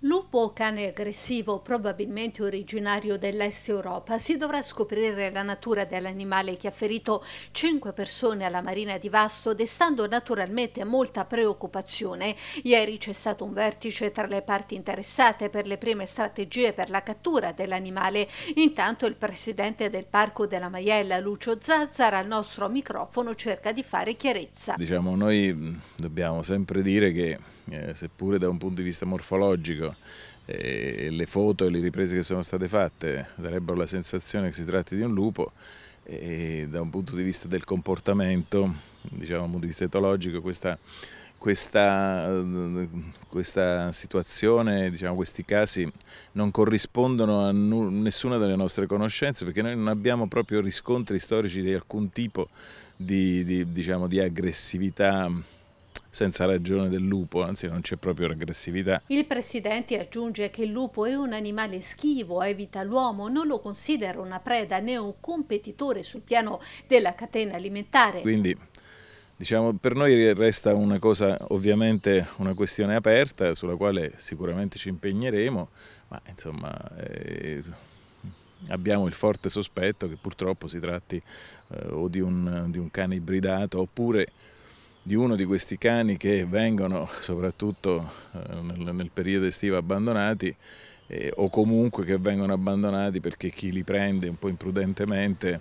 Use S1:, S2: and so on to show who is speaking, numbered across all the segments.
S1: Lupo, cane aggressivo probabilmente originario dell'est Europa, si dovrà scoprire la natura dell'animale che ha ferito cinque persone alla Marina di Vasto, destando naturalmente molta preoccupazione. Ieri c'è stato un vertice tra le parti interessate per le prime strategie per la cattura dell'animale. Intanto il presidente del Parco della Maiella, Lucio Zazzar, al nostro microfono cerca di fare chiarezza.
S2: Diciamo, noi dobbiamo sempre dire che, eh, seppure da un punto di vista morfologico, storico e eh, le foto e le riprese che sono state fatte darebbero la sensazione che si tratti di un lupo e eh, da un punto di vista del comportamento, diciamo da un punto di vista etologico, questa, questa, eh, questa situazione, diciamo, questi casi non corrispondono a nessuna delle nostre conoscenze perché noi non abbiamo proprio riscontri storici di alcun tipo di, di, diciamo, di aggressività senza ragione del lupo, anzi non c'è proprio aggressività.
S1: Il presidente aggiunge che il lupo è un animale schivo, evita l'uomo, non lo considera una preda né un competitore sul piano della catena alimentare. Quindi
S2: diciamo, per noi resta una cosa ovviamente una questione aperta sulla quale sicuramente ci impegneremo, ma insomma... Eh, abbiamo il forte sospetto che purtroppo si tratti eh, o di un, di un cane ibridato oppure di uno di questi cani che vengono soprattutto eh, nel, nel periodo estivo abbandonati eh, o comunque che vengono abbandonati perché chi li prende un po' imprudentemente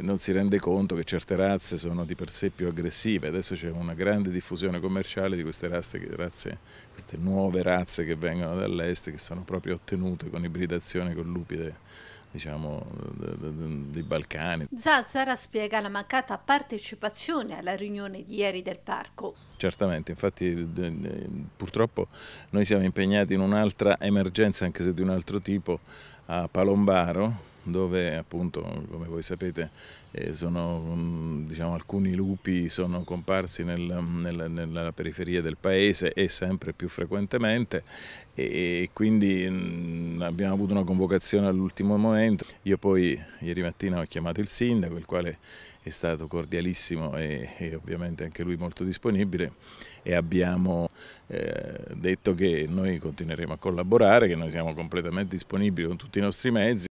S2: non si rende conto che certe razze sono di per sé più aggressive, adesso c'è una grande diffusione commerciale di queste, razze, razze, queste nuove razze che vengono dall'est che sono proprio ottenute con ibridazione con lupi de, diciamo, dei Balcani.
S1: Zazzara spiega la mancata partecipazione alla riunione di ieri del parco.
S2: Certamente, infatti purtroppo noi siamo impegnati in un'altra emergenza, anche se di un altro tipo, a Palombaro, dove appunto, come voi sapete, eh, sono, mm, diciamo, alcuni lupi sono comparsi nel, nel, nella periferia del paese e sempre più frequentemente e, e quindi mh, mm, abbiamo avuto una convocazione all'ultimo momento. Io poi ieri mattina ho chiamato il sindaco, il quale è stato cordialissimo e, e ovviamente anche lui molto disponibile e abbiamo eh, detto che noi continueremo a collaborare, che noi siamo completamente disponibili con tutti i nostri mezzi